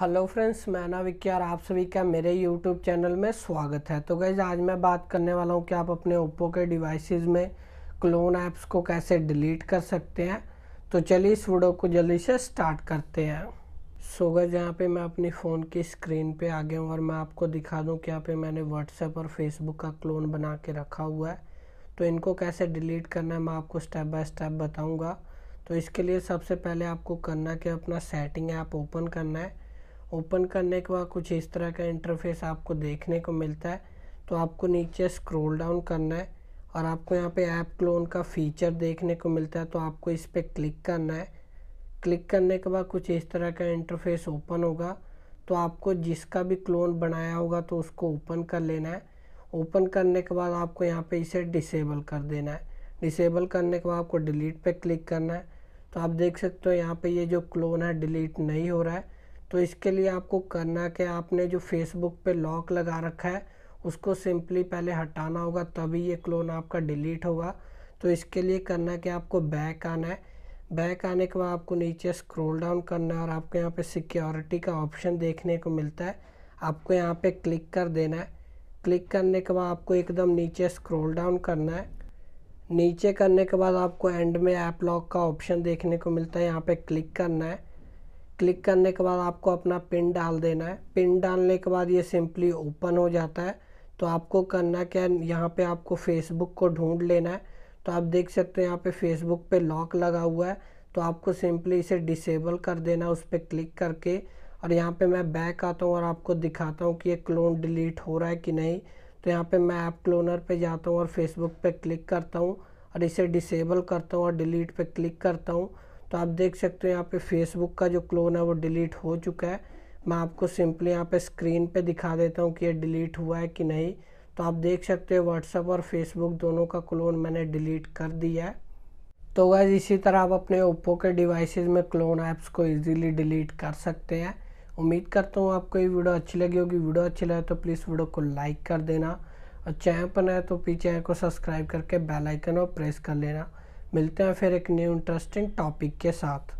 hello friends मैं ना विक्यार और आप सभी का मेरे यूट्यूब चैनल में स्वागत है तो गैज़ आज मैं बात करने वाला हूँ कि आप अपने ओप्पो के डिवाइसेस में क्लोन ऐप्स को कैसे डिलीट कर सकते हैं तो चलिए इस वीडियो को जल्दी से स्टार्ट करते हैं सो गैज यहाँ पे मैं अपनी फ़ोन की स्क्रीन पे आ गया हूँ और मैं आपको दिखा दूँ कि यहाँ पर मैंने व्हाट्सएप और फेसबुक का क्लोन बना के रखा हुआ है तो इनको कैसे डिलीट करना है मैं आपको स्टेप बाय स्टेप बताऊँगा तो इसके लिए सबसे पहले आपको करना कि अपना सेटिंग ऐप ओपन करना है ओपन करने के बाद कुछ इस तरह का इंटरफेस आपको देखने को मिलता है तो आपको नीचे स्क्रॉल डाउन करना है और आपको यहाँ पे ऐप क्लोन का फीचर देखने को मिलता है तो आपको इस पर क्लिक करना है क्लिक करने के बाद कुछ इस तरह का इंटरफेस ओपन होगा तो आपको जिसका भी क्लोन बनाया होगा तो उसको ओपन कर लेना है ओपन करने के बाद आपको यहाँ पे इसे डिसेबल कर देना है डिसेबल करने के बाद आपको डिलीट पे क्लिक करना है तो आप देख सकते हो यहाँ पे ये जो क्लोन है डिलीट नहीं हो रहा है तो इसके लिए आपको करना कि आपने जो फेसबुक पे लॉक लगा रखा है उसको सिंपली पहले हटाना होगा तभी ये क्लोन आपका डिलीट होगा तो इसके लिए करना कि आपको बैक आना है बैक आने के बाद आपको नीचे स्क्रॉल डाउन करना है और आपको यहाँ पे सिक्योरिटी का ऑप्शन देखने को मिलता है आपको यहाँ पे क्लिक कर देना है क्लिक करने के बाद आपको एकदम नीचे स्क्रॉल डाउन करना है नीचे करने के बाद आपको एंड में ऐप लॉक का ऑप्शन देखने को मिलता है यहाँ पर क्लिक करना है क्लिक करने के बाद आपको अपना पिन डाल देना है पिन डालने के बाद ये सिंपली ओपन हो जाता है तो आपको करना क्या है यहाँ पे आपको फेसबुक को ढूंढ लेना है तो आप देख सकते हैं यहाँ पे फेसबुक पे लॉक लगा हुआ है तो आपको सिंपली इसे डिसेबल कर देना उस पर क्लिक करके और यहाँ पे मैं बैक आता हूँ और आपको दिखाता हूँ कि ये क्लोन डिलीट हो रहा है कि नहीं तो यहाँ पे मैं ऐप क्लोनर पे जाता हूँ और फेसबुक पे क्लिक करता हूँ और इसे डिसेबल करता हूँ और डिलीट पे क्लिक करता हूँ तो आप देख सकते हो यहाँ पे फेसबुक का जो क्लोन है वो डिलीट हो चुका है मैं आपको सिंपली यहाँ पे स्क्रीन पे दिखा देता हूँ कि ये डिलीट हुआ है कि नहीं तो आप देख सकते हो व्हाट्सअप और फेसबुक दोनों का क्लोन मैंने डिलीट कर दिया है तो वैज इसी तरह आप अपने ओप्पो के डिवाइसेस में क्लोन ऐप्स को ईजिली डिलीट कर सकते हैं उम्मीद करता हूँ आपको ये वीडियो अच्छी लगी होगी वीडियो अच्छी लगे तो प्लीज़ वीडियो को लाइक कर देना और चैनल पर नए तो पी चैनल को सब्सक्राइब करके बेल आइकन और प्रेस कर लेना मिलते हैं फिर एक न्यू इंटरेस्टिंग टॉपिक के साथ